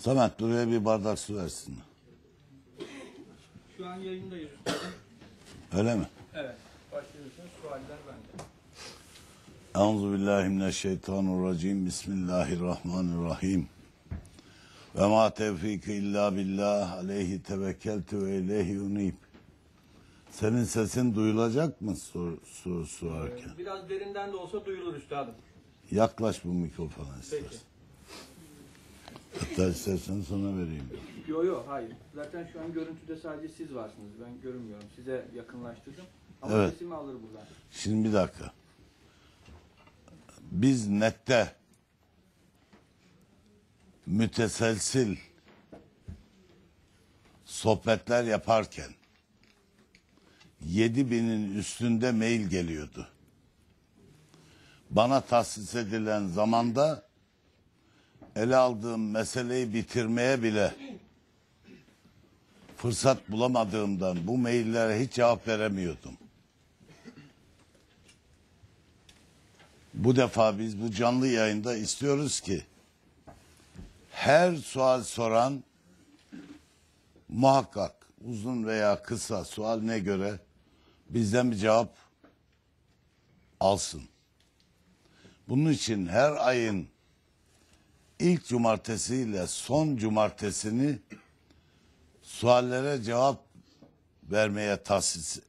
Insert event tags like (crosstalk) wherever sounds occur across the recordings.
Samet buraya bir bardak su versin. Şu an yayındayız. Öyle mi? Evet. Başlıyorsunuz. Sualler bende. Euzu billahi mineşşeytanirracim. Bismillahirrahmanirrahim. Ve ma tevfik illa billah aleyhi tevekkeltü ve ileyhi unib. Senin sesin duyulacak mı su, su, su arken? Biraz derinden de olsa duyulur üstadım. Yaklaş bu mikrofona istersen. Peki. Hatta istersen sana vereyim. Yok yok hayır. Zaten şu an görüntüde sadece siz varsınız. Ben görünmüyorum. Size yakınlaştırdım. Ama Evet. sesimi alır buradan. Şimdi bir dakika. Biz nette müteselsil sohbetler yaparken 7000'in üstünde mail geliyordu. Bana tahsis edilen zamanda ele aldığım meseleyi bitirmeye bile fırsat bulamadığımdan bu maillere hiç cevap veremiyordum. Bu defa biz bu canlı yayında istiyoruz ki her sual soran muhakkak uzun veya kısa sual ne göre bizden bir cevap alsın. Bunun için her ayın ilk cumartesiyle son cumartesini suallere cevap vermeye tahsis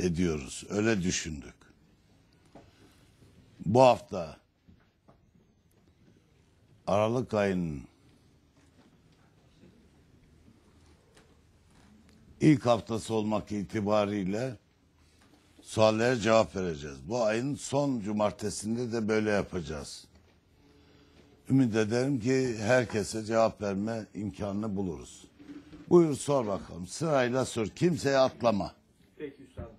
ediyoruz. Öyle düşündük. Bu hafta Aralık ayının ilk haftası olmak itibariyle suallere cevap vereceğiz. Bu ayın son cumartesinde de böyle yapacağız. Ümit ederim ki herkese cevap verme imkanını buluruz. Buyur sor bakalım. Sırayla sor. Kimseye atlama. Peki üstadım.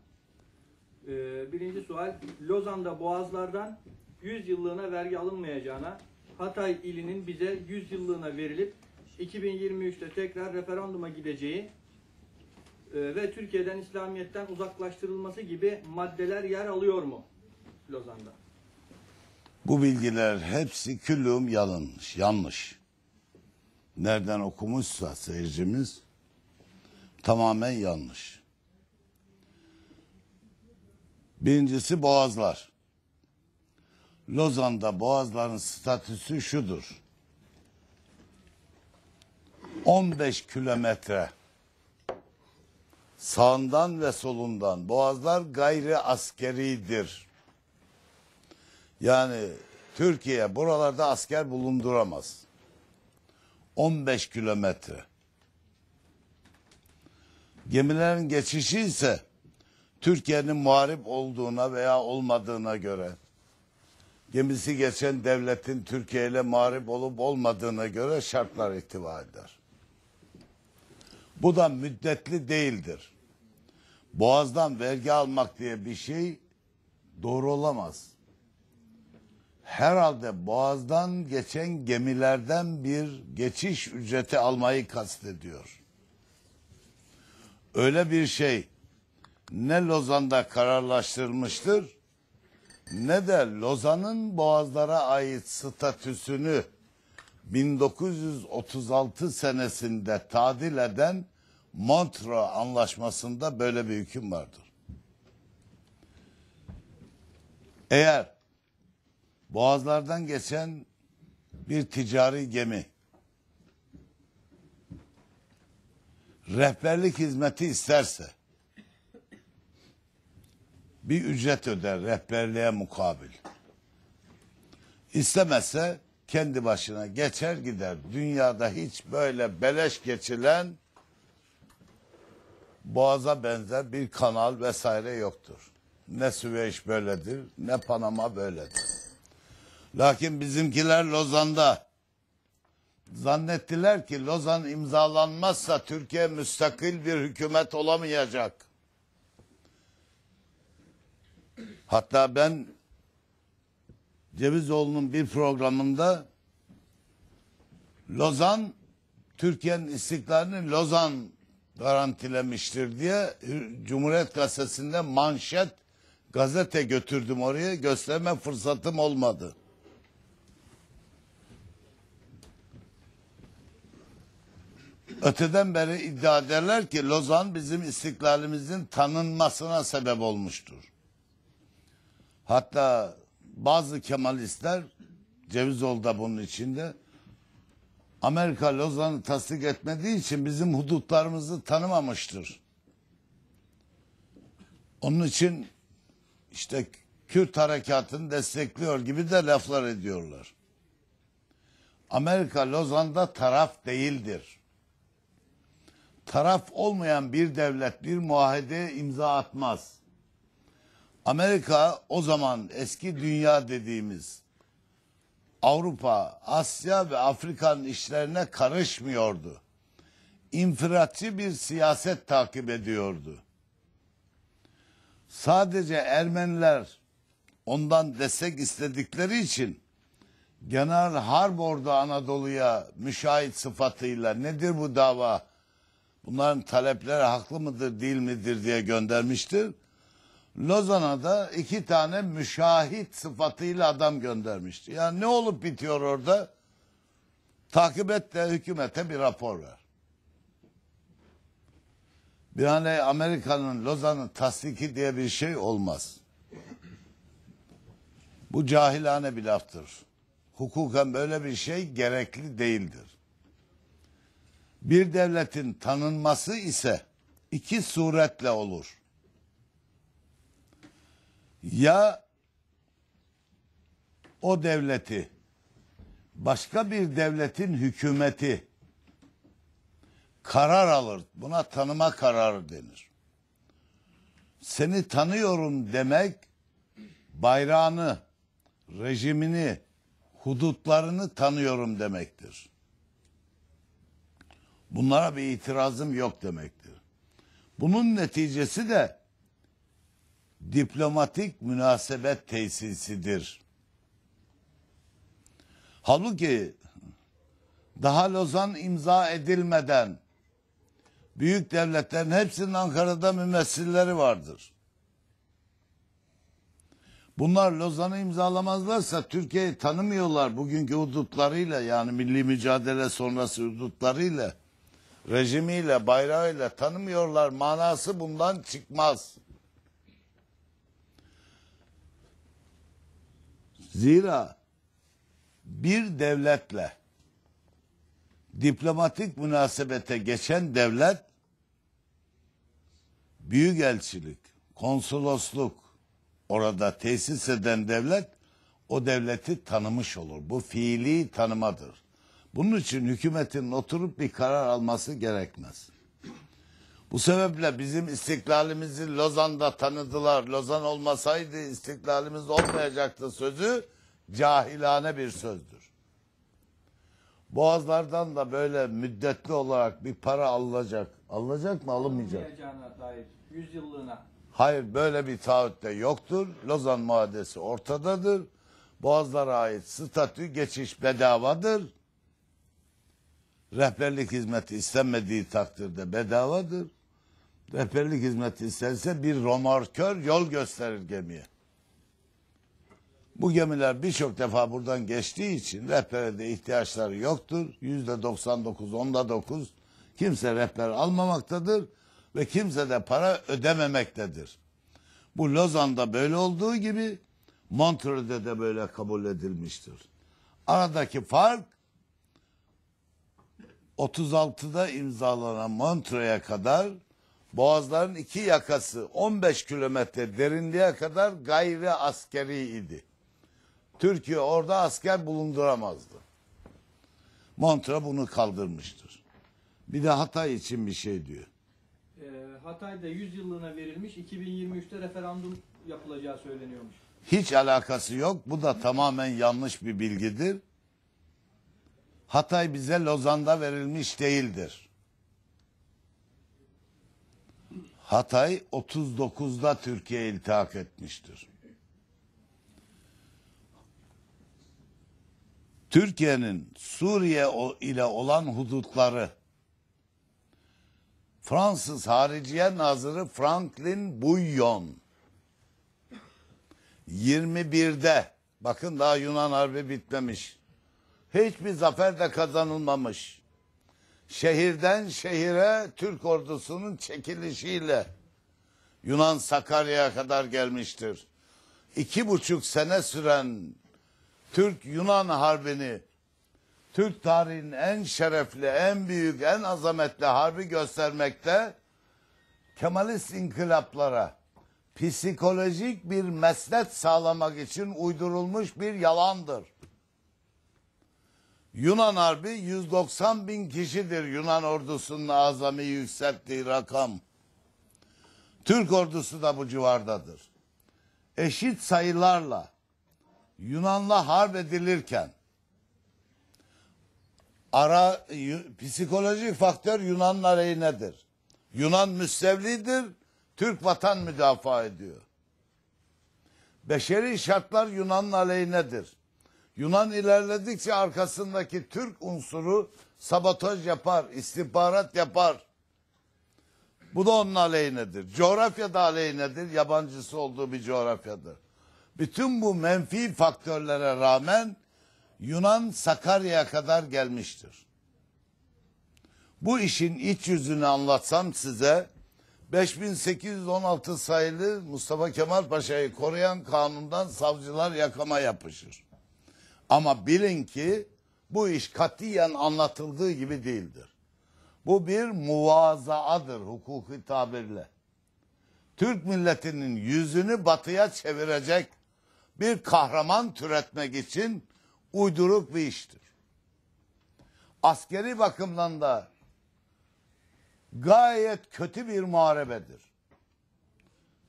Ee, birinci sual. Lozan'da boğazlardan 100 yıllığına vergi alınmayacağına Hatay ilinin bize 100 yıllığına verilip 2023'te tekrar referanduma gideceği e, ve Türkiye'den İslamiyet'ten uzaklaştırılması gibi maddeler yer alıyor mu Lozan'da? Bu bilgiler hepsi küllüm yanlış, yanlış. Nereden okumuşsa seyircimiz tamamen yanlış. Birincisi boğazlar. Lozan'da boğazların statüsü şudur. 15 kilometre sağından ve solundan boğazlar gayri askeridir. Yani Türkiye buralarda asker bulunduramaz. 15 kilometre. Gemilerin geçişi ise Türkiye'nin muharip olduğuna veya olmadığına göre gemisi geçen devletin Türkiye ile muharip olup olmadığına göre şartlar ihtiva eder. Bu da müddetli değildir. Boğaz'dan vergi almak diye bir şey doğru olamaz herhalde boğazdan geçen gemilerden bir geçiş ücreti almayı kastediyor. Öyle bir şey ne Lozan'da kararlaştırmıştır, ne de Lozan'ın boğazlara ait statüsünü 1936 senesinde tadil eden Montre Anlaşması'nda böyle bir hüküm vardır. Eğer boğazlardan geçen bir ticari gemi. Rehberlik hizmeti isterse bir ücret öder rehberliğe mukabil. İstemezse kendi başına geçer gider. Dünyada hiç böyle beleş geçilen boğaza benzer bir kanal vesaire yoktur. Ne Süveyş böyledir, ne Panama böyledir. Lakin bizimkiler Lozan'da zannettiler ki Lozan imzalanmazsa Türkiye müstakil bir hükümet olamayacak. Hatta ben Cevizoğlu'nun bir programında Lozan Türkiye'nin istiklalini Lozan garantilemiştir diye Cumhuriyet Gazetesi'nde manşet gazete götürdüm oraya gösterme fırsatım olmadı. Öteden beri iddia ederler ki Lozan bizim istiklalimizin tanınmasına sebep olmuştur. Hatta bazı Kemalistler Cevizoğlu da bunun içinde Amerika Lozan'ı tasdik etmediği için bizim hudutlarımızı tanımamıştır. Onun için işte Kürt harekatını destekliyor gibi de laflar ediyorlar. Amerika Lozan'da taraf değildir taraf olmayan bir devlet bir muahede imza atmaz. Amerika o zaman eski dünya dediğimiz Avrupa, Asya ve Afrika'nın işlerine karışmıyordu. İnfratçı bir siyaset takip ediyordu. Sadece Ermeniler ondan destek istedikleri için Genel Harp Ordu Anadolu'ya müşahit sıfatıyla nedir bu dava bunların talepleri haklı mıdır değil midir diye göndermiştir. Lozan'a da iki tane müşahit sıfatıyla adam göndermişti. Yani ne olup bitiyor orada? Takip et de hükümete bir rapor ver. Bir hani Amerika'nın Lozan'ın tasdiki diye bir şey olmaz. Bu cahilane bir laftır. Hukuken böyle bir şey gerekli değildir. Bir devletin tanınması ise iki suretle olur. Ya o devleti başka bir devletin hükümeti karar alır. Buna tanıma kararı denir. Seni tanıyorum demek bayrağını, rejimini, hudutlarını tanıyorum demektir. Bunlara bir itirazım yok demektir. Bunun neticesi de diplomatik münasebet tesisidir. Halbuki daha Lozan imza edilmeden büyük devletlerin hepsinin Ankara'da mümessilleri vardır. Bunlar Lozan'ı imzalamazlarsa Türkiye'yi tanımıyorlar bugünkü hudutlarıyla yani milli mücadele sonrası hudutlarıyla rejimiyle, bayrağıyla tanımıyorlar manası bundan çıkmaz. Zira bir devletle diplomatik münasebete geçen devlet büyükelçilik, konsolosluk orada tesis eden devlet o devleti tanımış olur. Bu fiili tanımadır. Bunun için hükümetin oturup bir karar alması gerekmez. Bu sebeple bizim istiklalimizi Lozan'da tanıdılar. Lozan olmasaydı istiklalimiz olmayacaktı sözü cahilane bir sözdür. Boğazlardan da böyle müddetli olarak bir para alınacak. Alınacak mı alınmayacak? dair 100 yıllığına. Hayır böyle bir taahhüt de yoktur. Lozan maddesi ortadadır. Boğazlara ait statü geçiş bedavadır. Rehberlik hizmeti istenmediği takdirde bedavadır. Rehberlik hizmeti istense bir romarkör yol gösterir gemiye. Bu gemiler birçok defa buradan geçtiği için rehbere de ihtiyaçları yoktur. Yüzde 99, onda 9 kimse rehber almamaktadır ve kimse de para ödememektedir. Bu Lozan'da böyle olduğu gibi Montreux'de de böyle kabul edilmiştir. Aradaki fark 36'da imzalanan Montreux'a kadar Boğazların iki yakası 15 kilometre derinliğe kadar gayri askeri idi. Türkiye orada asker bulunduramazdı. Montre bunu kaldırmıştır. Bir de Hatay için bir şey diyor. Ee, Hatay'da 100 yılına verilmiş 2023'te referandum yapılacağı söyleniyormuş. Hiç alakası yok. Bu da tamamen yanlış bir bilgidir. Hatay bize Lozan'da verilmiş değildir. Hatay 39'da Türkiye iltihak etmiştir. Türkiye'nin Suriye ile olan hudutları Fransız Hariciye Nazırı Franklin Bouillon 21'de bakın daha Yunan Harbi bitmemiş hiçbir zafer de kazanılmamış. Şehirden şehire Türk ordusunun çekilişiyle Yunan Sakarya'ya kadar gelmiştir. İki buçuk sene süren Türk-Yunan harbini Türk tarihinin en şerefli, en büyük, en azametli harbi göstermekte Kemalist inkılaplara psikolojik bir mesnet sağlamak için uydurulmuş bir yalandır. Yunan Harbi 190 bin kişidir Yunan ordusunun azami yükselttiği rakam. Türk ordusu da bu civardadır. Eşit sayılarla Yunan'la harp edilirken ara psikolojik faktör Yunan'ın aleyhinedir. Yunan müstevlidir, Türk vatan müdafaa ediyor. Beşeri şartlar Yunan'ın aleyhinedir. Yunan ilerledikçe arkasındaki Türk unsuru sabotaj yapar, istihbarat yapar. Bu da onun aleyhinedir. Coğrafya da aleyhinedir. Yabancısı olduğu bir coğrafyadır. Bütün bu menfi faktörlere rağmen Yunan Sakarya'ya kadar gelmiştir. Bu işin iç yüzünü anlatsam size 5816 sayılı Mustafa Kemal Paşa'yı koruyan kanundan savcılar yakama yapışır. Ama bilin ki bu iş katiyen anlatıldığı gibi değildir. Bu bir muvazaadır hukuki tabirle. Türk milletinin yüzünü batıya çevirecek bir kahraman türetmek için uyduruk bir iştir. Askeri bakımdan da gayet kötü bir muharebedir.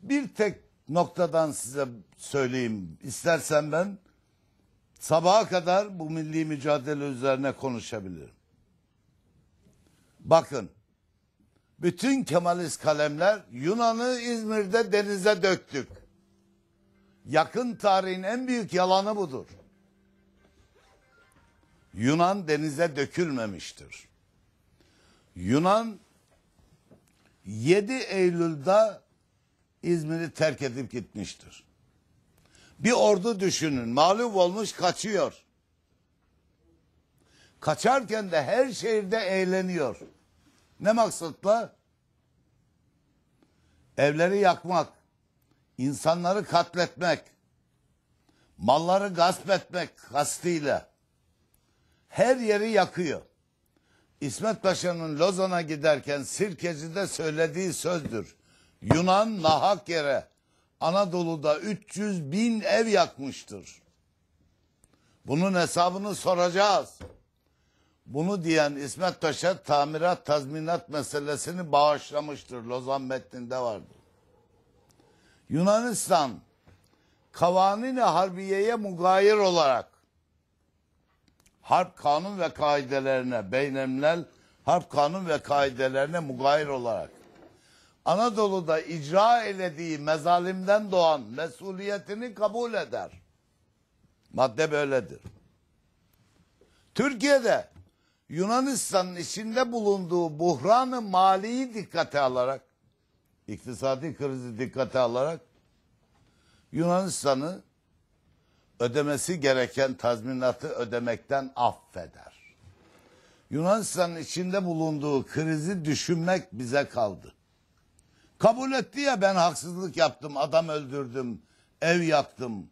Bir tek noktadan size söyleyeyim. istersen ben Sabaha kadar bu milli mücadele üzerine konuşabilirim. Bakın. Bütün Kemalist kalemler Yunan'ı İzmir'de denize döktük. Yakın tarihin en büyük yalanı budur. Yunan denize dökülmemiştir. Yunan 7 Eylül'de İzmir'i terk edip gitmiştir. Bir ordu düşünün. Mağlup olmuş kaçıyor. Kaçarken de her şehirde eğleniyor. Ne maksatla? Evleri yakmak, insanları katletmek, malları gasp etmek kastıyla her yeri yakıyor. İsmet Paşa'nın Lozan'a giderken Sirkeci'de söylediği sözdür. Yunan nahak yere Anadolu'da 300 bin ev yakmıştır. Bunun hesabını soracağız. Bunu diyen İsmet Paşa tamirat tazminat meselesini bağışlamıştır. Lozan metninde vardı. Yunanistan Kavanini Harbiye'ye mugayir olarak harp kanun ve kaidelerine, beynemlel harp kanun ve kaidelerine mugayir olarak Anadolu'da icra elediği mezalimden doğan mesuliyetini kabul eder. Madde böyledir. Türkiye'de Yunanistan'ın içinde bulunduğu buhranı maliyi dikkate alarak, iktisadi krizi dikkate alarak Yunanistan'ı ödemesi gereken tazminatı ödemekten affeder. Yunanistan'ın içinde bulunduğu krizi düşünmek bize kaldı. Kabul etti ya ben haksızlık yaptım, adam öldürdüm, ev yaktım.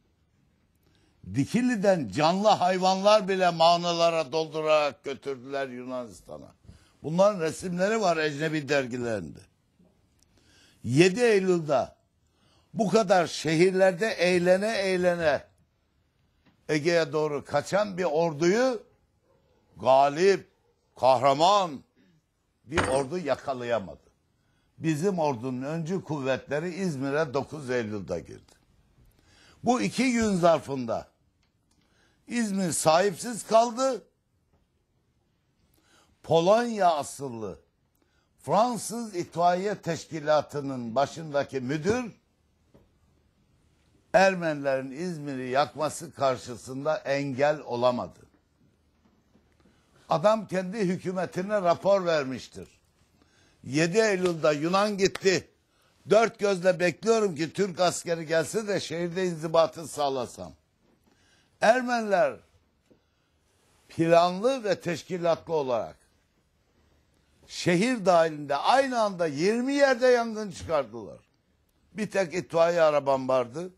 Dikili'den canlı hayvanlar bile mağnalara doldurarak götürdüler Yunanistan'a. Bunların resimleri var ecnebi dergilerinde. 7 Eylül'de bu kadar şehirlerde eğlene eğlene Ege'ye doğru kaçan bir orduyu galip, kahraman bir ordu yakalayamadı bizim ordunun öncü kuvvetleri İzmir'e 9 Eylül'de girdi. Bu iki gün zarfında İzmir sahipsiz kaldı. Polonya asıllı Fransız İtfaiye Teşkilatı'nın başındaki müdür Ermenilerin İzmir'i yakması karşısında engel olamadı. Adam kendi hükümetine rapor vermiştir. 7 Eylül'de Yunan gitti. Dört gözle bekliyorum ki Türk askeri gelse de şehirde inzibatı sağlasam. Ermeniler planlı ve teşkilatlı olarak şehir dahilinde aynı anda 20 yerde yangın çıkardılar. Bir tek itfaiye arabam vardı.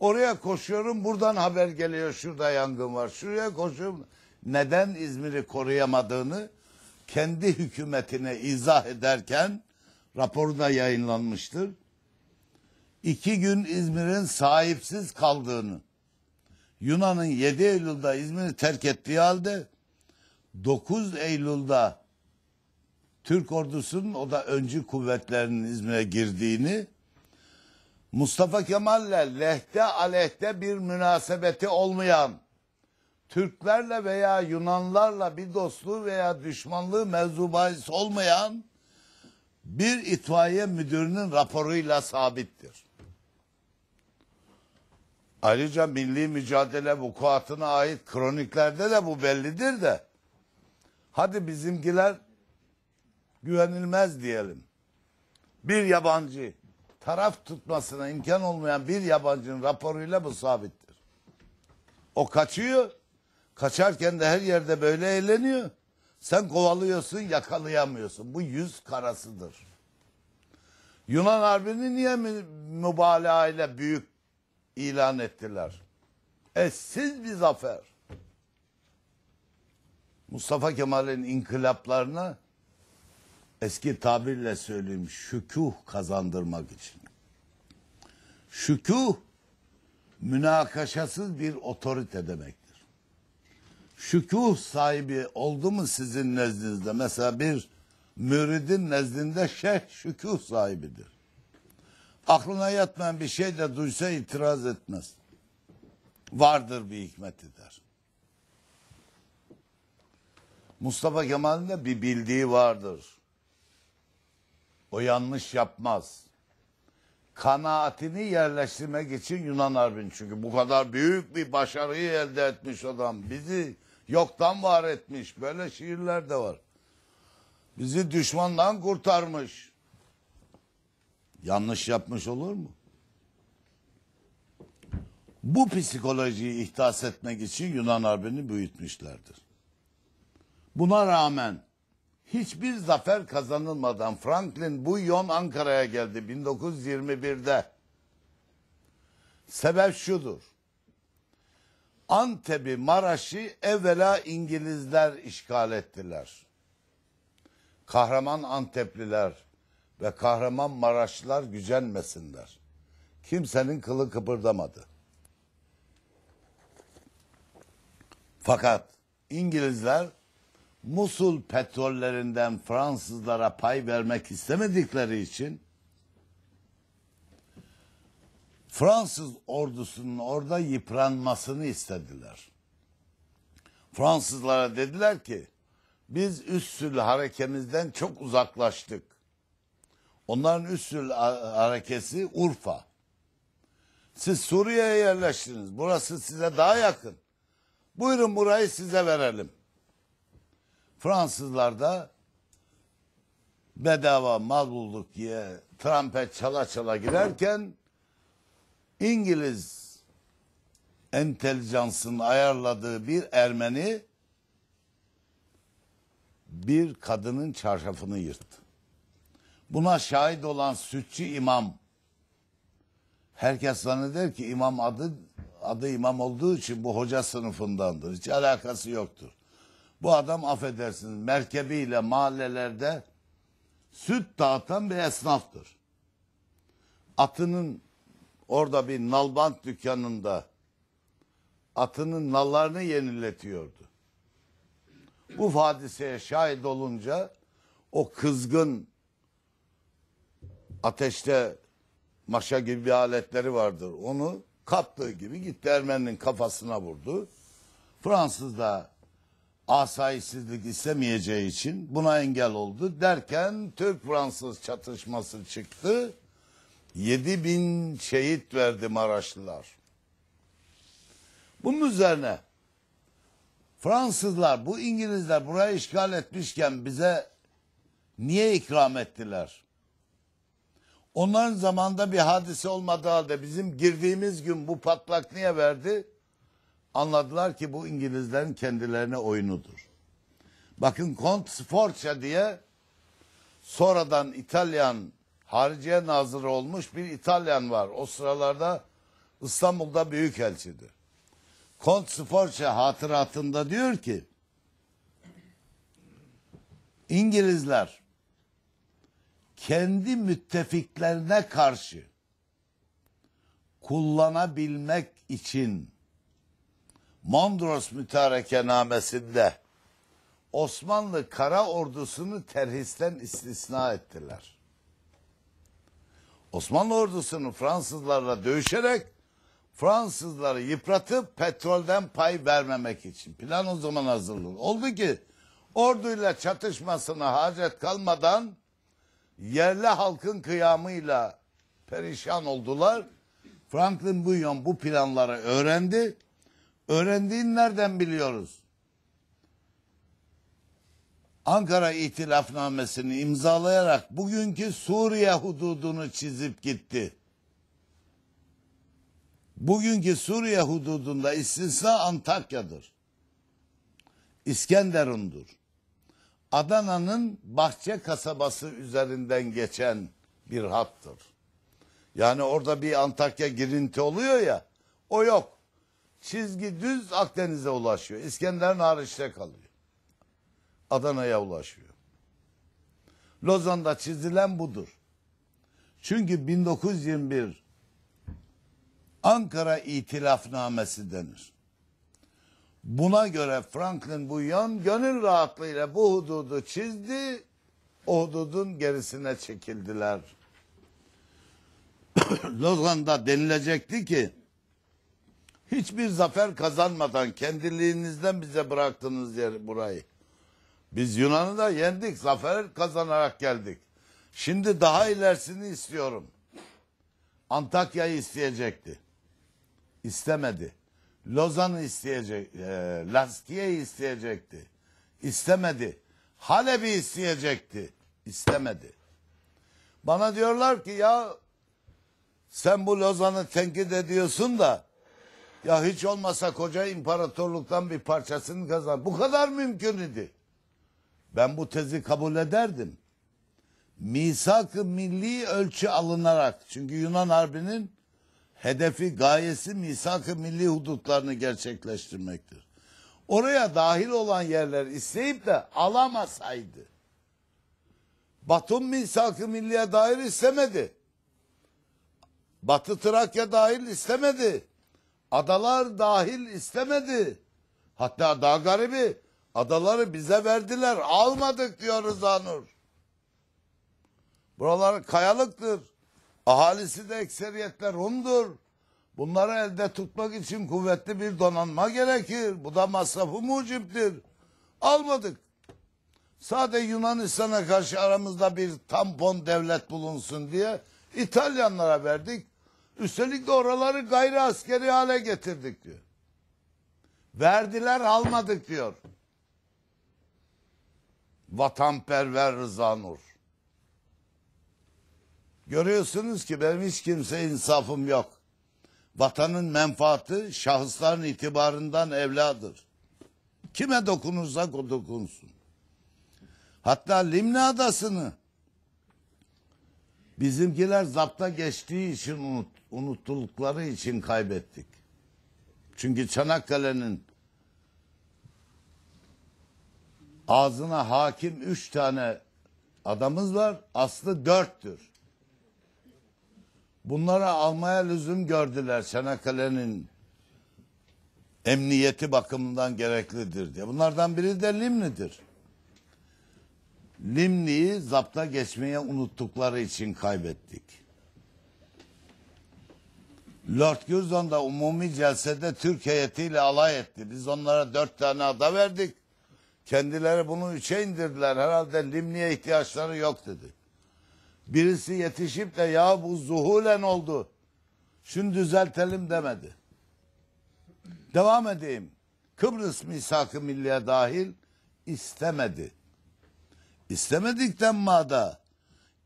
Oraya koşuyorum buradan haber geliyor şurada yangın var. Şuraya koşuyorum. Neden İzmir'i koruyamadığını kendi hükümetine izah ederken raporu da yayınlanmıştır. İki gün İzmir'in sahipsiz kaldığını, Yunan'ın 7 Eylül'da İzmir'i terk ettiği halde 9 Eylül'da Türk ordusunun o da öncü kuvvetlerinin İzmir'e girdiğini Mustafa Kemal'le lehte aleyhte bir münasebeti olmayan Türklerle veya Yunanlarla bir dostluğu veya düşmanlığı mevzu olmayan bir itfaiye müdürünün raporuyla sabittir. Ayrıca milli mücadele vukuatına ait kroniklerde de bu bellidir de. Hadi bizimkiler güvenilmez diyelim. Bir yabancı taraf tutmasına imkan olmayan bir yabancının raporuyla bu sabittir. O kaçıyor. Kaçarken de her yerde böyle eğleniyor. Sen kovalıyorsun yakalayamıyorsun. Bu yüz karasıdır. Yunan Harbi'ni niye mübalağa ile büyük ilan ettiler? Eşsiz bir zafer. Mustafa Kemal'in inkılaplarına eski tabirle söyleyeyim şükuh kazandırmak için. Şükuh münakaşasız bir otorite demek şükuh sahibi oldu mu sizin nezdinizde? Mesela bir müridin nezdinde şeyh şükuh sahibidir. Aklına yatmayan bir şey de duysa itiraz etmez. Vardır bir hikmeti der. Mustafa Kemal'in de bir bildiği vardır. O yanlış yapmaz. Kanaatini yerleştirmek için Yunan Harbi'ni çünkü bu kadar büyük bir başarıyı elde etmiş adam bizi yoktan var etmiş. Böyle şiirler de var. Bizi düşmandan kurtarmış. Yanlış yapmış olur mu? Bu psikolojiyi ihdas etmek için Yunan harbini büyütmüşlerdir. Buna rağmen hiçbir zafer kazanılmadan Franklin Buyon Ankara'ya geldi 1921'de. Sebep şudur. Antep'i, Maraş'ı evvela İngilizler işgal ettiler. Kahraman Antepliler ve kahraman Maraşlılar gücenmesinler. Kimsenin kılı kıpırdamadı. Fakat İngilizler Musul petrollerinden Fransızlara pay vermek istemedikleri için Fransız ordusunun orada yıpranmasını istediler. Fransızlara dediler ki biz Üssül harekemizden çok uzaklaştık. Onların Üssül harekesi Urfa. Siz Suriye'ye yerleştiniz. Burası size daha yakın. Buyurun burayı size verelim. Fransızlar da bedava mal bulduk diye trampet çala çala giderken. İngiliz entelijansının ayarladığı bir Ermeni bir kadının çarşafını yırttı. Buna şahit olan sütçü imam herkes zanneder ki imam adı adı imam olduğu için bu hoca sınıfındandır. Hiç alakası yoktur. Bu adam affedersiniz merkebiyle mahallelerde süt dağıtan bir esnaftır. Atının Orada bir nalbant dükkanında atının nallarını yeniletiyordu. Bu hadiseye şahit olunca o kızgın ateşte maşa gibi bir aletleri vardır. Onu kaptığı gibi gitti Ermeni'nin kafasına vurdu. Fransız da asayişsizlik istemeyeceği için buna engel oldu. Derken Türk-Fransız çatışması çıktı. 7 bin şehit verdi Maraşlılar. Bunun üzerine Fransızlar bu İngilizler burayı işgal etmişken bize niye ikram ettiler? Onların zamanda bir hadise olmadığı halde bizim girdiğimiz gün bu patlak niye verdi? Anladılar ki bu İngilizlerin kendilerine oyunudur. Bakın Kont Sforza diye sonradan İtalyan Hariciye Nazırı olmuş bir İtalyan var. O sıralarda İstanbul'da büyük elçidir. Kont Sporça hatıratında diyor ki İngilizler kendi müttefiklerine karşı kullanabilmek için Mondros Mütarekenamesi'nde Osmanlı kara ordusunu terhisten istisna ettiler. Osmanlı ordusunu Fransızlarla dövüşerek Fransızları yıpratıp petrolden pay vermemek için. Plan o zaman hazırlanır. Oldu ki orduyla çatışmasına hacet kalmadan yerli halkın kıyamıyla perişan oldular. Franklin Bouillon bu planları öğrendi. Öğrendiğini nereden biliyoruz? Ankara İtilafnamesini imzalayarak bugünkü Suriye hududunu çizip gitti. Bugünkü Suriye hududunda istisna Antakya'dır. İskenderun'dur. Adana'nın Bahçe kasabası üzerinden geçen bir hattır. Yani orada bir Antakya girinti oluyor ya, o yok. Çizgi düz Akdeniz'e ulaşıyor. İskenderun hariçte kalıyor. Adana'ya ulaşıyor. Lozan'da çizilen budur. Çünkü 1921 Ankara İtilafnamesi denir. Buna göre Franklin bu yan gönül rahatlığıyla bu hududu çizdi, o hududun gerisine çekildiler. (coughs) Lozan'da denilecekti ki, hiçbir zafer kazanmadan kendiliğinizden bize bıraktığınız yer burayı. Biz Yunan'ı da yendik. Zafer kazanarak geldik. Şimdi daha ilerisini istiyorum. Antakya'yı isteyecekti. İstemedi. Lozan'ı isteyecek, e, Laskiye'yi isteyecekti. İstemedi. Halep'i isteyecekti. İstemedi. Bana diyorlar ki ya sen bu Lozan'ı tenkit ediyorsun da ya hiç olmasa koca imparatorluktan bir parçasını kazan. Bu kadar mümkün idi. Ben bu tezi kabul ederdim. misak milli ölçü alınarak çünkü Yunan Harbi'nin hedefi gayesi misak milli hudutlarını gerçekleştirmektir. Oraya dahil olan yerler isteyip de alamasaydı. Batum misak milliye dair istemedi. Batı Trakya dahil istemedi. Adalar dahil istemedi. Hatta daha garibi Adaları bize verdiler. Almadık diyor Rızanur. Buralar kayalıktır. Ahalisi de ekseriyetle Rum'dur. Bunları elde tutmak için kuvvetli bir donanma gerekir. Bu da masrafı muciptir. Almadık. Sade Yunanistan'a karşı aramızda bir tampon devlet bulunsun diye İtalyanlara verdik. Üstelik de oraları gayri askeri hale getirdik diyor. Verdiler almadık diyor vatanperver Rıza Nur. Görüyorsunuz ki benim hiç kimse insafım yok. Vatanın menfaati şahısların itibarından evladır. Kime dokunursak o dokunsun. Hatta Limna Adası'nı bizimkiler zapta geçtiği için unut, unuttulukları için kaybettik. Çünkü Çanakkale'nin Ağzına hakim üç tane adamız var. Aslı dörttür. Bunlara almaya lüzum gördüler Çanakkale'nin emniyeti bakımından gereklidir diye. Bunlardan biri de Limni'dir. Limni'yi zapta geçmeye unuttukları için kaybettik. Lord Curzon da umumi celsede Türk heyetiyle alay etti. Biz onlara dört tane ada verdik. Kendileri bunu üçe indirdiler. Herhalde limniye ihtiyaçları yok dedi. Birisi yetişip de ya bu zuhulen oldu. Şunu düzeltelim demedi. Devam edeyim. Kıbrıs misak-ı milliye dahil istemedi. İstemedikten mada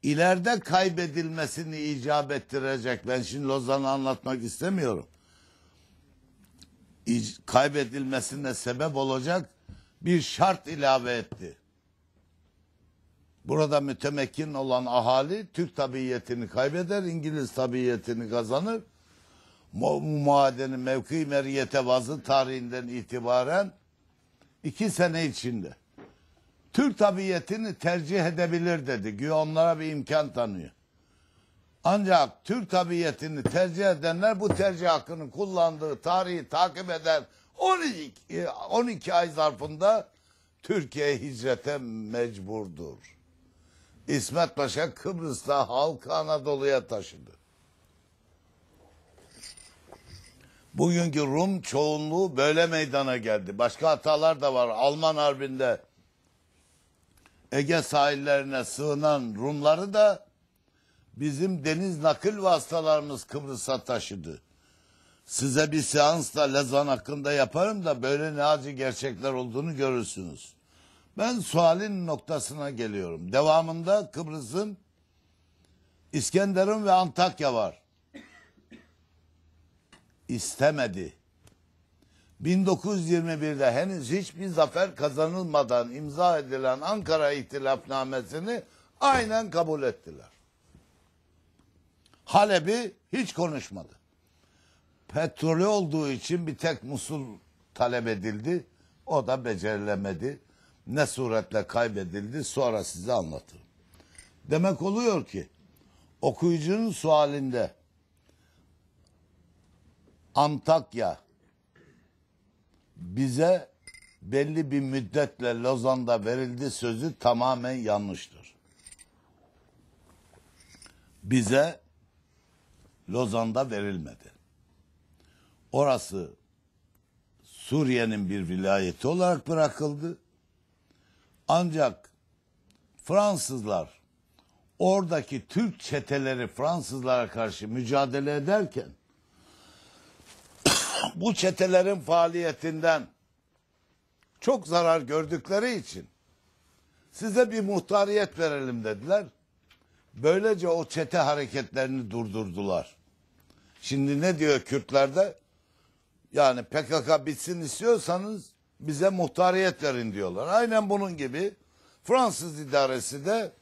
ileride kaybedilmesini icap ettirecek. Ben şimdi Lozan'ı anlatmak istemiyorum. İc kaybedilmesine sebep olacak bir şart ilave etti. Burada mütemekin olan ahali Türk tabiyetini kaybeder, İngiliz tabiyetini kazanır. Muadenin mevki meriyete vazı tarihinden itibaren iki sene içinde Türk tabiyetini tercih edebilir dedi. Güya onlara bir imkan tanıyor. Ancak Türk tabiyetini tercih edenler bu tercih hakkını kullandığı tarihi takip eder 12, 12 e, ay zarfında Türkiye hicrete mecburdur. İsmet Paşa Kıbrıs'ta halkı Anadolu'ya taşıdı. Bugünkü Rum çoğunluğu böyle meydana geldi. Başka hatalar da var. Alman Harbi'nde Ege sahillerine sığınan Rumları da bizim deniz nakil vasıtalarımız Kıbrıs'a taşıdı. Size bir seansla Lezvan hakkında yaparım da böyle ne gerçekler olduğunu görürsünüz. Ben sualin noktasına geliyorum. Devamında Kıbrıs'ın İskenderun ve Antakya var. İstemedi. 1921'de henüz hiçbir zafer kazanılmadan imza edilen Ankara İhtilafnamesini aynen kabul ettiler. Halep'i hiç konuşmadı petrolü olduğu için bir tek Musul talep edildi. O da becerilemedi. Ne suretle kaybedildi sonra size anlatırım. Demek oluyor ki okuyucunun sualinde Antakya bize belli bir müddetle Lozan'da verildi sözü tamamen yanlıştır. Bize Lozan'da verilmedi. Orası Suriye'nin bir vilayeti olarak bırakıldı. Ancak Fransızlar oradaki Türk çeteleri Fransızlara karşı mücadele ederken (coughs) bu çetelerin faaliyetinden çok zarar gördükleri için size bir muhtariyet verelim dediler. Böylece o çete hareketlerini durdurdular. Şimdi ne diyor Kürtlerde? Yani PKK bitsin istiyorsanız bize muhtariyet verin diyorlar. Aynen bunun gibi Fransız idaresi de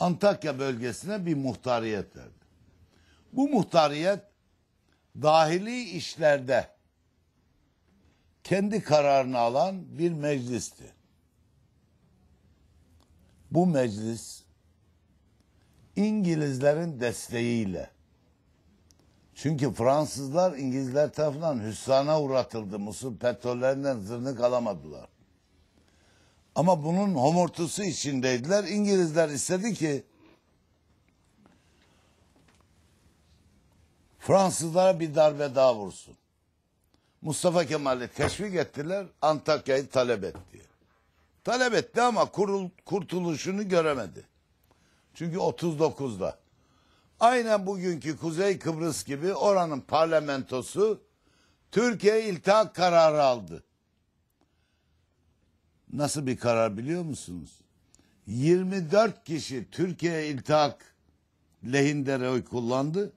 Antakya bölgesine bir muhtariyet verdi. Bu muhtariyet dahili işlerde kendi kararını alan bir meclisti. Bu meclis İngilizlerin desteğiyle çünkü Fransızlar İngilizler tarafından hüsrana uğratıldı. Mısır petrollerinden zırnık alamadılar. Ama bunun homurtusu içindeydiler. İngilizler istedi ki Fransızlara bir darbe daha vursun. Mustafa Kemal'i teşvik ettiler. Antakya'yı talep etti. Talep etti ama kurul, kurtuluşunu göremedi. Çünkü 39'da Aynen bugünkü Kuzey Kıbrıs gibi oranın parlamentosu Türkiye iltihak kararı aldı. Nasıl bir karar biliyor musunuz? 24 kişi Türkiye iltihak lehinde oy kullandı.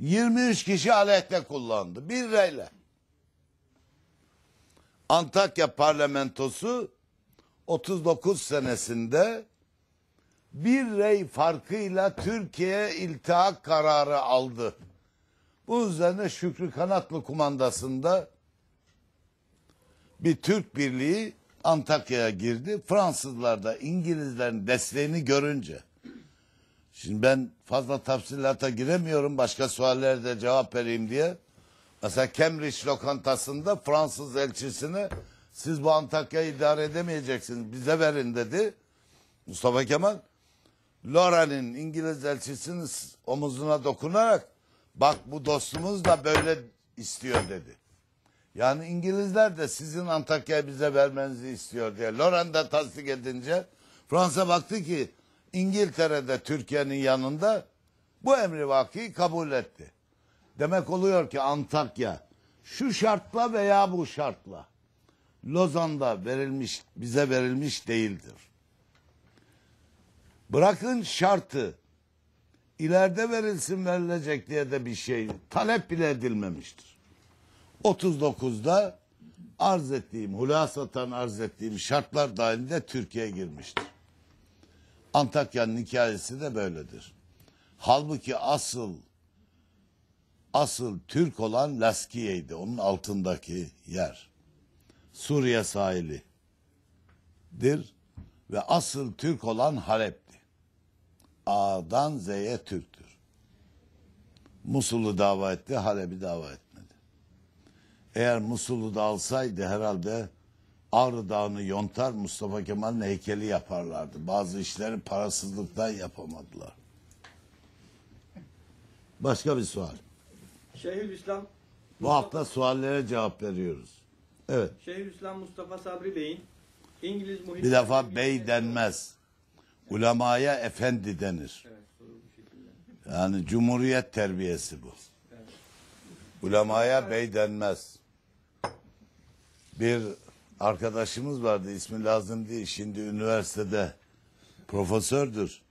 23 kişi aleyhte kullandı. Bir reyle. Antakya parlamentosu 39 senesinde bir rey farkıyla Türkiye iltihak kararı aldı. Bu üzerine Şükrü Kanatlı kumandasında bir Türk birliği Antakya'ya girdi. Fransızlar da İngilizlerin desteğini görünce. Şimdi ben fazla tafsilata giremiyorum başka suallere de cevap vereyim diye. Mesela Cambridge lokantasında Fransız elçisine siz bu Antakya'yı idare edemeyeceksiniz bize verin dedi. Mustafa Kemal Laura'nın İngiliz elçisinin omuzuna dokunarak bak bu dostumuz da böyle istiyor dedi. Yani İngilizler de sizin Antakya'yı bize vermenizi istiyor diye. Loran da tasdik edince Fransa baktı ki İngiltere'de Türkiye'nin yanında bu emri vakiyi kabul etti. Demek oluyor ki Antakya şu şartla veya bu şartla Lozan'da verilmiş bize verilmiş değildir. Bırakın şartı. ileride verilsin verilecek diye de bir şey talep bile edilmemiştir. 39'da arz ettiğim, hulasatan arz ettiğim şartlar dahilinde Türkiye girmiştir. Antakya'nın hikayesi de böyledir. Halbuki asıl asıl Türk olan Laskiye'ydi. Onun altındaki yer. Suriye sahilidir ve asıl Türk olan Halep. A'dan Z'ye Türktür. Musul'u dava etti, Halep'i dava etmedi. Eğer Musul'u da alsaydı herhalde Ağrı Dağı'nı yontar Mustafa Kemal'in heykeli yaparlardı. Bazı işleri parasızlıktan yapamadılar. Başka bir sual. Şeyhülislam bu Mustafa... hafta suallere cevap veriyoruz. Evet. Şehir İslam Mustafa Sabri Bey'in İngiliz muhit... Bir defa bey denmez. Ulemaya efendi denir. Yani cumhuriyet terbiyesi bu. Ulemaya bey denmez. Bir arkadaşımız vardı ismi lazım değil. Şimdi üniversitede profesördür.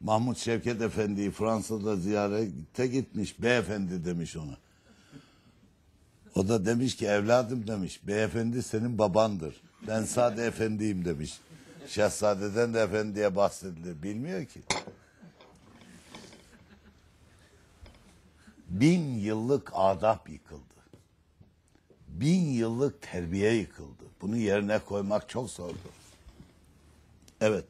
Mahmut Şevket Efendi'yi Fransa'da ziyarete gitmiş. Beyefendi demiş ona. O da demiş ki evladım demiş. Beyefendi senin babandır. Ben sade efendiyim demiş. Şehzadeden de Efendiye diye bahsedilir. Bilmiyor ki. Bin yıllık adap yıkıldı. Bin yıllık terbiye yıkıldı. Bunu yerine koymak çok zordu. Evet.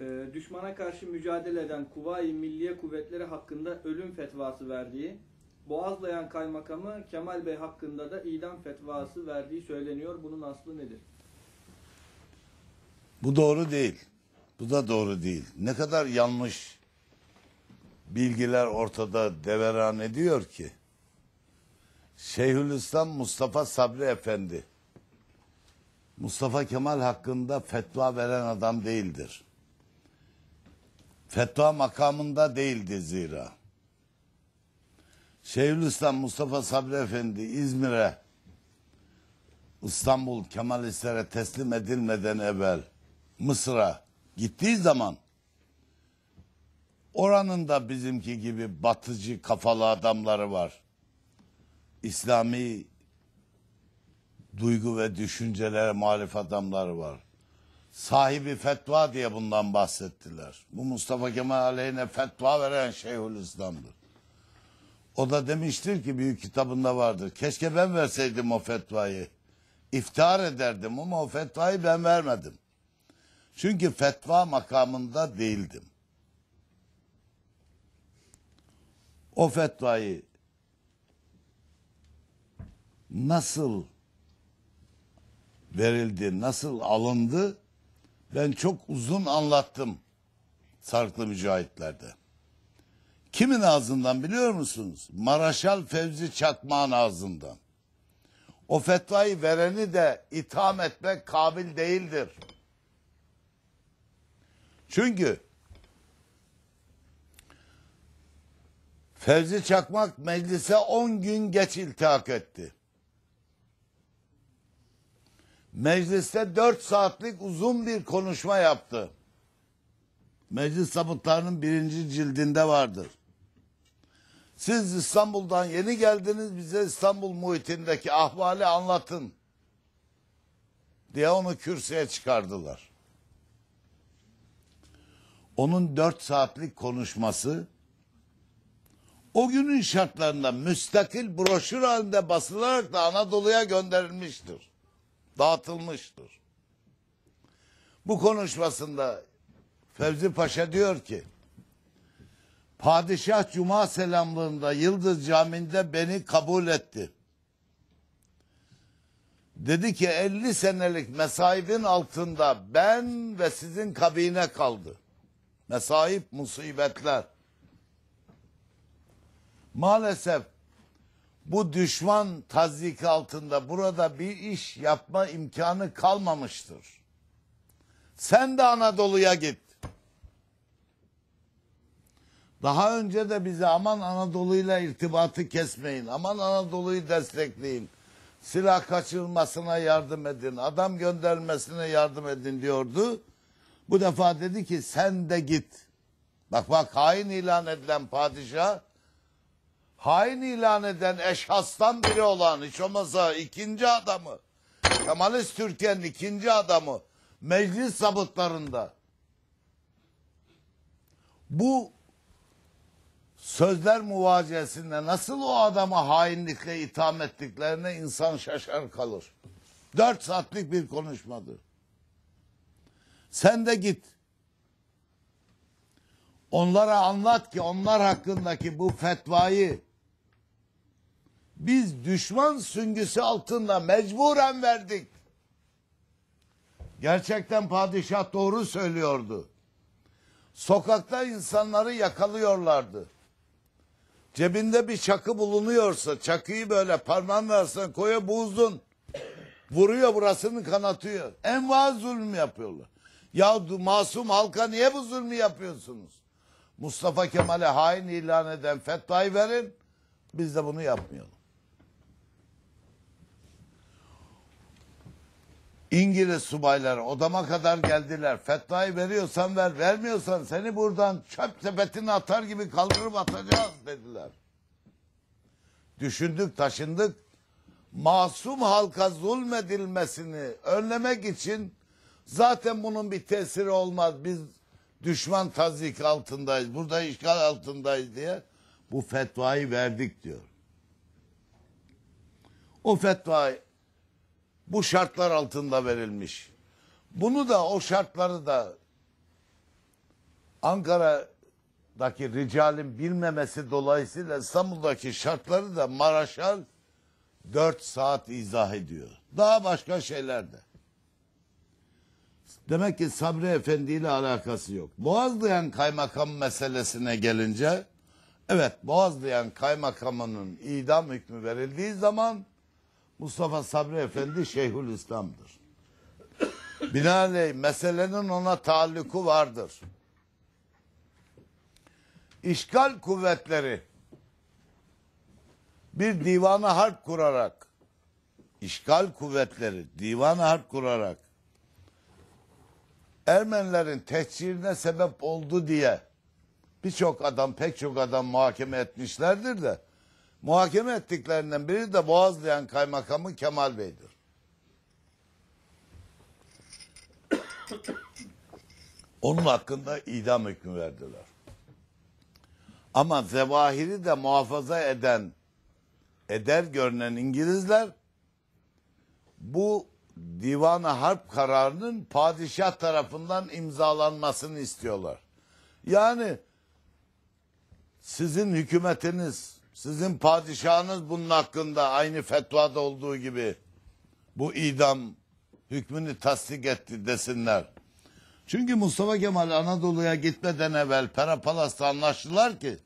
evet. Ee, düşmana karşı mücadele eden Kuvayi Milliye Kuvvetleri hakkında ölüm fetvası verdiği, Boğazlayan Kaymakamı Kemal Bey hakkında da idam fetvası verdiği söyleniyor. Bunun aslı nedir? Bu doğru değil. Bu da doğru değil. Ne kadar yanlış bilgiler ortada deveran ediyor ki. Şeyhülislam Mustafa Sabri Efendi. Mustafa Kemal hakkında fetva veren adam değildir. Fetva makamında değildi zira. Şeyhülislam Mustafa Sabri Efendi İzmir'e İstanbul Kemalistlere teslim edilmeden evvel Mısır'a gittiği zaman oranın da bizimki gibi batıcı kafalı adamları var. İslami duygu ve düşüncelere muhalif adamları var. Sahibi fetva diye bundan bahsettiler. Bu Mustafa Kemal aleyhine fetva veren Şeyhülislam'dır. O da demiştir ki büyük kitabında vardır. Keşke ben verseydim o fetvayı. İftihar ederdim ama o fetvayı ben vermedim. Çünkü fetva makamında değildim. O fetvayı nasıl verildi, nasıl alındı ben çok uzun anlattım sarklı mücahitlerde. Kimin ağzından biliyor musunuz? Maraşal Fevzi Çakmağ'ın ağzından. O fetvayı vereni de itham etmek kabil değildir. Çünkü Fevzi Çakmak meclise 10 gün geç iltihak etti. Mecliste 4 saatlik uzun bir konuşma yaptı. Meclis sabıtlarının birinci cildinde vardır. Siz İstanbul'dan yeni geldiniz bize İstanbul muhitindeki ahvali anlatın diye onu kürsüye çıkardılar onun dört saatlik konuşması o günün şartlarında müstakil broşür halinde basılarak da Anadolu'ya gönderilmiştir. Dağıtılmıştır. Bu konuşmasında Fevzi Paşa diyor ki Padişah Cuma selamlığında Yıldız Camii'nde beni kabul etti. Dedi ki 50 senelik mesaibin altında ben ve sizin kabine kaldı mesaip, musibetler. Maalesef bu düşman tazik altında burada bir iş yapma imkanı kalmamıştır. Sen de Anadolu'ya git. Daha önce de bize aman Anadolu'yla irtibatı kesmeyin. Aman Anadolu'yu destekleyin. Silah kaçırılmasına yardım edin. Adam göndermesine yardım edin diyordu. Bu defa dedi ki sen de git. Bak bak hain ilan edilen padişah hain ilan eden eşhastan biri olan hiç olmazsa ikinci adamı Kemalist Türkiye'nin ikinci adamı meclis sabıtlarında bu sözler muvacesinde nasıl o adama hainlikle itham ettiklerine insan şaşar kalır. Dört saatlik bir konuşmadır. Sen de git. Onlara anlat ki onlar hakkındaki bu fetvayı biz düşman süngüsü altında mecburen verdik. Gerçekten padişah doğru söylüyordu. Sokakta insanları yakalıyorlardı. Cebinde bir çakı bulunuyorsa çakıyı böyle parmağın arasına koyuyor bu Vuruyor burasını kanatıyor. Enva zulüm yapıyorlar. Ya masum halka niye bu zulmü yapıyorsunuz? Mustafa Kemal'e hain ilan eden fetvayı verin. Biz de bunu yapmayalım. İngiliz subaylar odama kadar geldiler. Fetvayı veriyorsan ver, vermiyorsan seni buradan çöp sepetine atar gibi kaldırıp atacağız dediler. Düşündük, taşındık. Masum halka zulmedilmesini önlemek için Zaten bunun bir tesiri olmaz. Biz düşman tazik altındayız. Burada işgal altındayız diye bu fetvayı verdik diyor. O fetvayı bu şartlar altında verilmiş. Bunu da o şartları da Ankara'daki ricalin bilmemesi dolayısıyla İstanbul'daki şartları da Maraşal 4 saat izah ediyor. Daha başka şeyler de. Demek ki Sabri Efendi ile alakası yok. Boğazlayan kaymakam meselesine gelince evet Boğazlayan kaymakamının idam hükmü verildiği zaman Mustafa Sabri Efendi Şeyhül İslam'dır. Binaenaleyh meselenin ona taalluku vardır. İşgal kuvvetleri bir divana harp kurarak işgal kuvvetleri divana harp kurarak Ermenilerin tehcirine sebep oldu diye birçok adam, pek çok adam muhakeme etmişlerdir de muhakeme ettiklerinden biri de Boğazlayan kaymakamı Kemal Bey'dir. Onun hakkında idam hükmü verdiler. Ama zevahiri de muhafaza eden, eder görünen İngilizler bu divan harp kararının padişah tarafından imzalanmasını istiyorlar. Yani sizin hükümetiniz, sizin padişahınız bunun hakkında aynı fetvada olduğu gibi bu idam hükmünü tasdik etti desinler. Çünkü Mustafa Kemal Anadolu'ya gitmeden evvel Perapalas'ta anlaştılar ki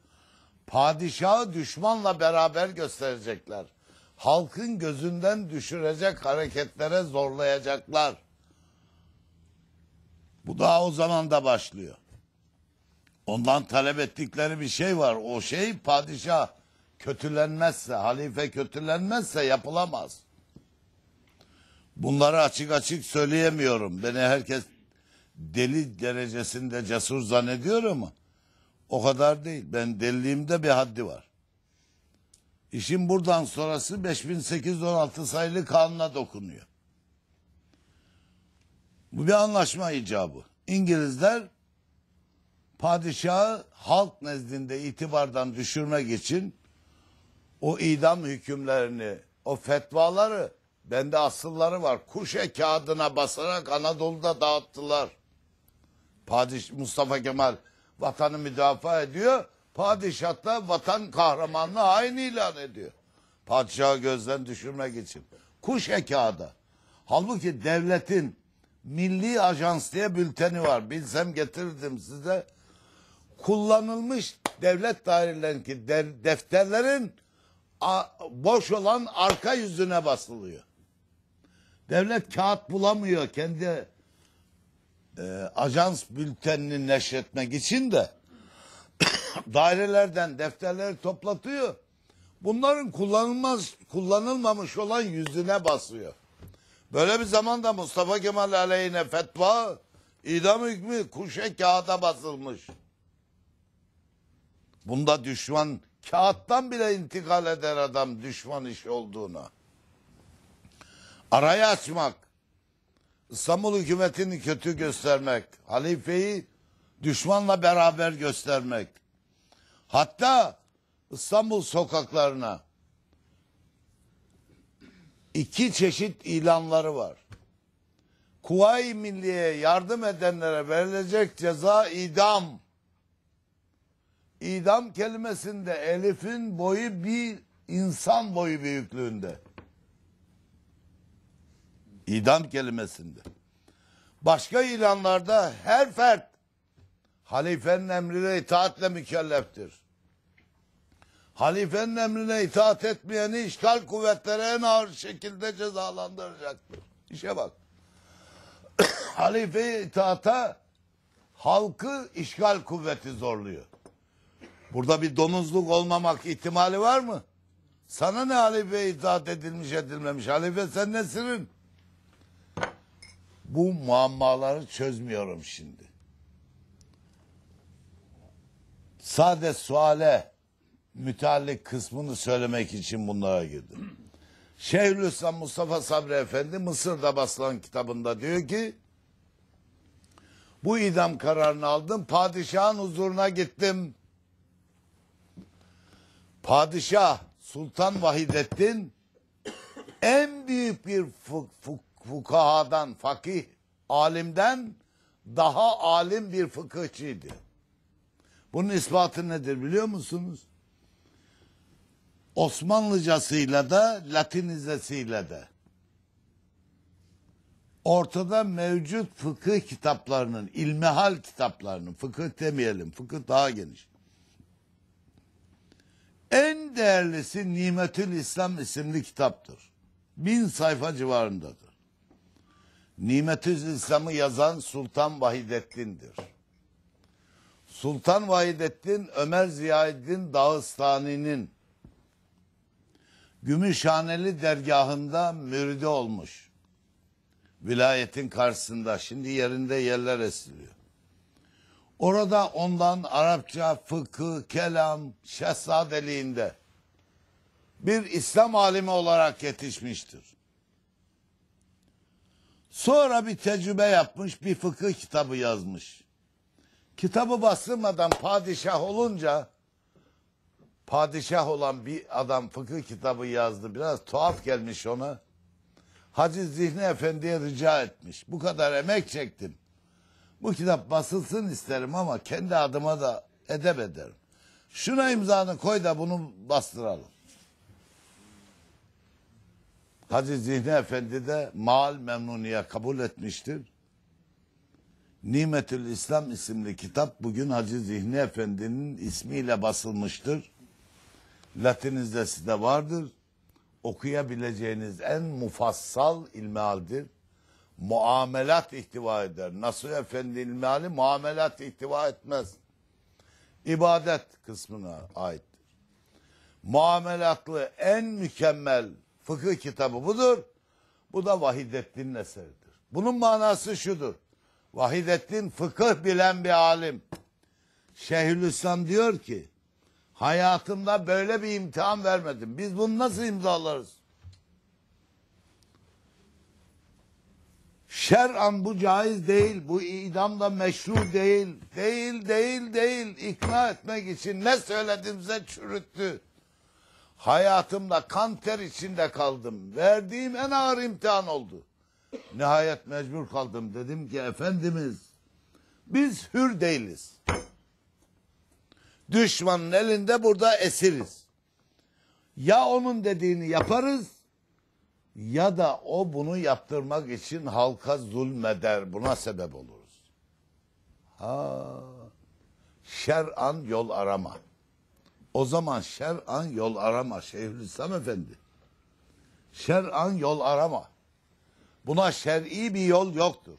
padişahı düşmanla beraber gösterecekler halkın gözünden düşürecek hareketlere zorlayacaklar. Bu daha o zaman da başlıyor. Ondan talep ettikleri bir şey var. O şey padişah kötülenmezse, halife kötülenmezse yapılamaz. Bunları açık açık söyleyemiyorum. Beni herkes deli derecesinde cesur zannediyor ama o kadar değil. Ben deliliğimde bir haddi var. İşin buradan sonrası 5816 sayılı kanuna dokunuyor. Bu bir anlaşma icabı. İngilizler padişahı halk nezdinde itibardan düşürmek için o idam hükümlerini, o fetvaları bende asılları var. Kuşe kağıdına basarak Anadolu'da dağıttılar. Padiş Mustafa Kemal vatanı müdafaa ediyor. Padişatla vatan kahramanlığı aynı ilan ediyor. Padişahı gözden düşürmek için. Kuş ekada. Halbuki devletin milli ajans diye bülteni var. Bilsem getirdim size. Kullanılmış devlet dairelerindeki defterlerin boş olan arka yüzüne basılıyor. Devlet kağıt bulamıyor kendi e, ajans bültenini neşretmek için de dairelerden defterleri toplatıyor. Bunların kullanılmaz, kullanılmamış olan yüzüne basıyor. Böyle bir zamanda Mustafa Kemal aleyhine fetva, idam hükmü kuşe kağıda basılmış. Bunda düşman kağıttan bile intikal eder adam düşman iş olduğuna. Arayı açmak, İstanbul hükümetini kötü göstermek, halifeyi düşmanla beraber göstermek. Hatta İstanbul sokaklarına iki çeşit ilanları var. Kuvayi Milliye yardım edenlere verilecek ceza idam. İdam kelimesinde Elif'in boyu bir insan boyu büyüklüğünde. İdam kelimesinde. Başka ilanlarda her fert halifenin emrine itaatle mükelleftir. Halifenin emrine itaat etmeyeni işgal kuvvetleri en ağır şekilde cezalandıracaktır. İşe bak. (coughs) Halife itaata halkı işgal kuvveti zorluyor. Burada bir donuzluk olmamak ihtimali var mı? Sana ne halife itaat edilmiş edilmemiş? Halife sen nesirin? Bu muammaları çözmüyorum şimdi. Sade suale müteallik kısmını söylemek için bunlara girdim. (clears throat) Şeyhülislam Mustafa Sabri Efendi Mısır'da basılan kitabında diyor ki bu idam kararını aldım padişahın huzuruna gittim. Padişah Sultan Vahidettin en büyük bir fuk fuk fukahadan, fakih, alimden daha alim bir fıkıhçıydı. Bunun ispatı nedir biliyor musunuz? Osmanlıcasıyla da Latinizesiyle de. Ortada mevcut fıkıh kitaplarının, ilmihal kitaplarının, fıkıh demeyelim, fıkıh daha geniş. En değerlisi Nimetül İslam isimli kitaptır. Bin sayfa civarındadır. Nimetül İslam'ı yazan Sultan Vahidettin'dir. Sultan Vahidettin Ömer Ziyaeddin Dağıstani'nin Gümüşhaneli dergahında müridi olmuş. Vilayetin karşısında şimdi yerinde yerler esiliyor. Orada ondan Arapça, fıkıh, kelam, şehzadeliğinde bir İslam alimi olarak yetişmiştir. Sonra bir tecrübe yapmış, bir fıkıh kitabı yazmış. Kitabı bastırmadan padişah olunca padişah olan bir adam fıkıh kitabı yazdı. Biraz tuhaf gelmiş ona. Hacı Zihni Efendi'ye rica etmiş. Bu kadar emek çektim. Bu kitap basılsın isterim ama kendi adıma da edep ederim. Şuna imzanı koy da bunu bastıralım. Hacı Zihni Efendi de mal memnuniye kabul etmiştir. Nimetül İslam isimli kitap bugün Hacı Zihni Efendi'nin ismiyle basılmıştır. Latinizde de vardır. Okuyabileceğiniz en mufassal ilmihaldir. Muamelat ihtiva eder. Nasuh Efendi ilmihali muamelat ihtiva etmez. İbadet kısmına aittir. Muamelatlı en mükemmel fıkıh kitabı budur. Bu da Vahidettin'in eseridir. Bunun manası şudur. Vahidettin fıkıh bilen bir alim. Şeyhülislam diyor ki hayatımda böyle bir imtihan vermedim. Biz bunu nasıl imzalarız? Şer'an bu caiz değil, bu idam da meşru değil, değil, değil, değil. İkna etmek için ne söyledimse çürüttü. Hayatımda kan ter içinde kaldım. Verdiğim en ağır imtihan oldu. Nihayet mecbur kaldım. Dedim ki Efendimiz biz hür değiliz. Düşmanın elinde burada esiriz. Ya onun dediğini yaparız ya da o bunu yaptırmak için halka zulmeder. Buna sebep oluruz. Ha, şer'an yol arama. O zaman şer'an yol arama Şeyhülislam Efendi. Şer'an yol arama. Buna şer'i bir yol yoktur.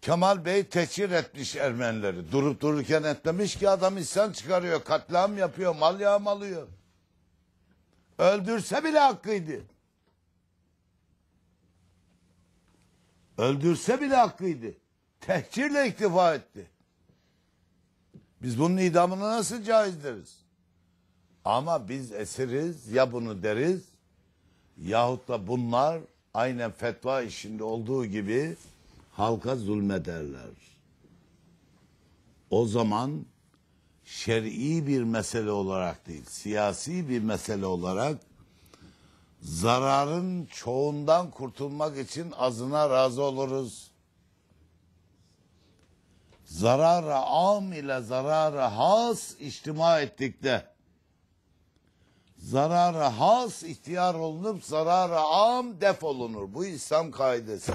Kemal Bey teçhir etmiş Ermenileri. Durup dururken etmemiş ki adam insan çıkarıyor, katliam yapıyor, mal yağmalıyor. Öldürse bile hakkıydı. Öldürse bile hakkıydı. Tehcirle iktifa etti. Biz bunun idamını nasıl caiz deriz? Ama biz esiriz ya bunu deriz yahut da bunlar aynen fetva işinde olduğu gibi halka zulmederler. O zaman şer'i bir mesele olarak değil, siyasi bir mesele olarak zararın çoğundan kurtulmak için azına razı oluruz. Zarara am ile zarara has içtima de zarara has ihtiyar olunup zarara am defolunur Bu İslam kaidesi.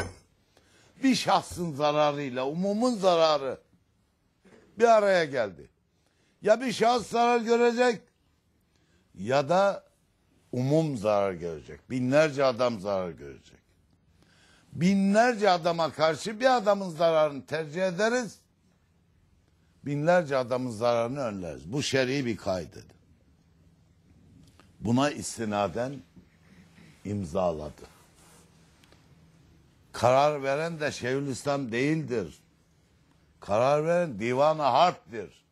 Bir şahsın zararıyla umumun zararı bir araya geldi. Ya bir şahıs zarar görecek ya da umum zarar görecek. Binlerce adam zarar görecek. Binlerce adama karşı bir adamın zararını tercih ederiz. Binlerce adamın zararını önleriz. Bu şer'i bir kaydedir buna istinaden imzaladı. Karar veren de Şeyhülislam değildir. Karar veren Divan-ı Harp'tir.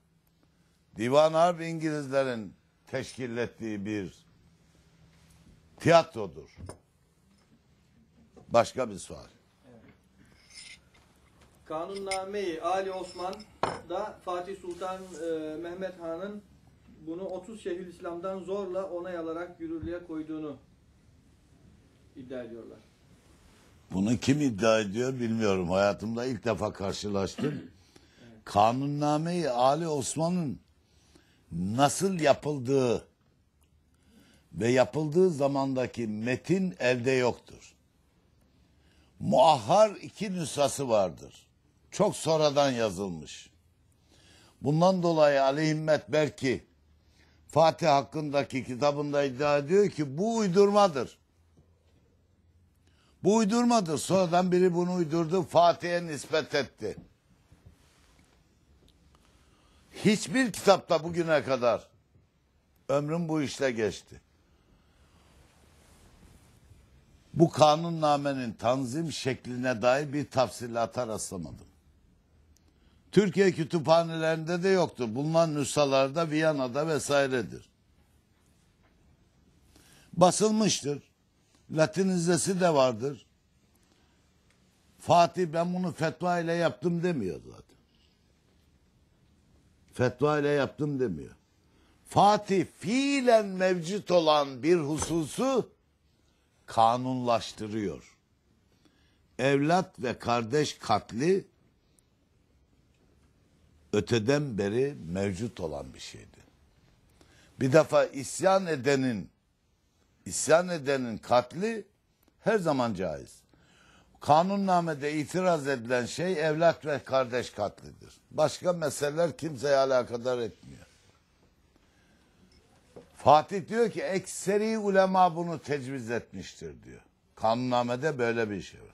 Divan-ı Harp İngilizlerin teşkil ettiği bir tiyatrodur. Başka bir sual. Evet. Kanunname-i Ali Osman'da Fatih Sultan e, Mehmet Han'ın bunu 30 İslam'dan zorla onay alarak yürürlüğe koyduğunu iddia ediyorlar. Bunu kim iddia ediyor bilmiyorum. Hayatımda ilk defa karşılaştım. evet. kanunname Ali Osman'ın nasıl yapıldığı ve yapıldığı zamandaki metin elde yoktur. Muahhar iki nüshası vardır. Çok sonradan yazılmış. Bundan dolayı Ali Himmet belki Fatih hakkındaki kitabında iddia ediyor ki bu uydurmadır. Bu uydurmadır. Sonradan biri bunu uydurdu. Fatih'e nispet etti. Hiçbir kitapta bugüne kadar ömrüm bu işle geçti. Bu kanunnamenin tanzim şekline dair bir tafsilata rastlamadım. Türkiye kütüphanelerinde de yoktur. Bulunan nüshalarda Viyana'da vesairedir. Basılmıştır. Latinizesi de vardır. Fatih ben bunu fetva ile yaptım demiyor zaten. Fetva ile yaptım demiyor. Fatih fiilen mevcut olan bir hususu kanunlaştırıyor. Evlat ve kardeş katli öteden beri mevcut olan bir şeydi. Bir defa isyan edenin isyan edenin katli her zaman caiz. Kanunnamede itiraz edilen şey evlat ve kardeş katlidir. Başka meseleler kimseye alakadar etmiyor. Fatih diyor ki ekseri ulema bunu tecviz etmiştir diyor. Kanunnamede böyle bir şey var.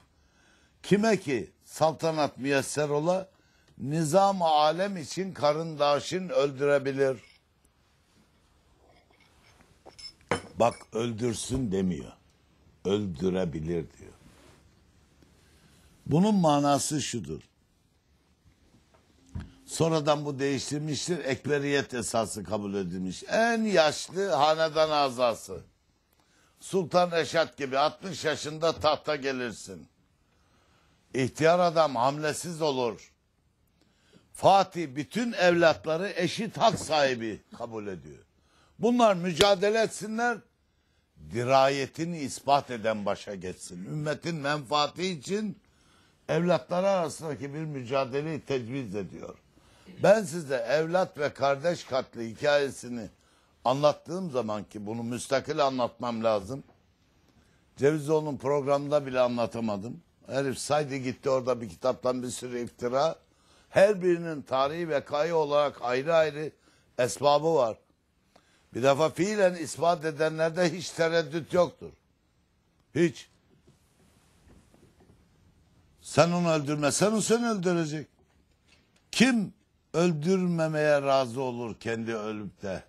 Kime ki saltanat müyesser ola nizam alem için karındaşın öldürebilir. Bak öldürsün demiyor. Öldürebilir diyor. Bunun manası şudur. Sonradan bu değiştirilmiştir. Ekberiyet esası kabul edilmiş. En yaşlı hanedan azası. Sultan Reşat gibi 60 yaşında tahta gelirsin. İhtiyar adam hamlesiz olur. Fatih bütün evlatları eşit hak sahibi kabul ediyor. Bunlar mücadele etsinler, dirayetini ispat eden başa geçsin. Ümmetin menfaati için evlatları arasındaki bir mücadeleyi tecviz ediyor. Ben size evlat ve kardeş katli hikayesini anlattığım zaman ki bunu müstakil anlatmam lazım. Cevizoğlu'nun programında bile anlatamadım. Herif saydı gitti orada bir kitaptan bir sürü iftira her birinin tarihi ve kayı olarak ayrı ayrı esbabı var. Bir defa fiilen ispat edenlerde hiç tereddüt yoktur. Hiç. Sen onu öldürme, sen onu sen öldürecek. Kim öldürmemeye razı olur kendi ölüp de?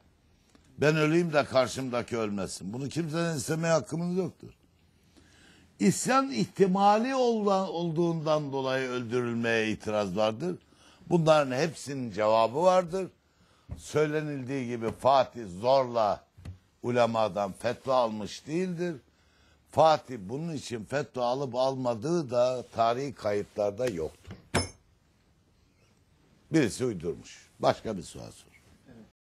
Ben öleyim de karşımdaki ölmesin. Bunu kimsenin istemeye hakkımız yoktur. İsyan ihtimali olduğundan dolayı öldürülmeye itiraz vardır. Bunların hepsinin cevabı vardır. Söylenildiği gibi Fatih zorla ulemadan fetva almış değildir. Fatih bunun için fetva alıp almadığı da tarihi kayıtlarda yoktur. Birisi uydurmuş. Başka bir sual sor.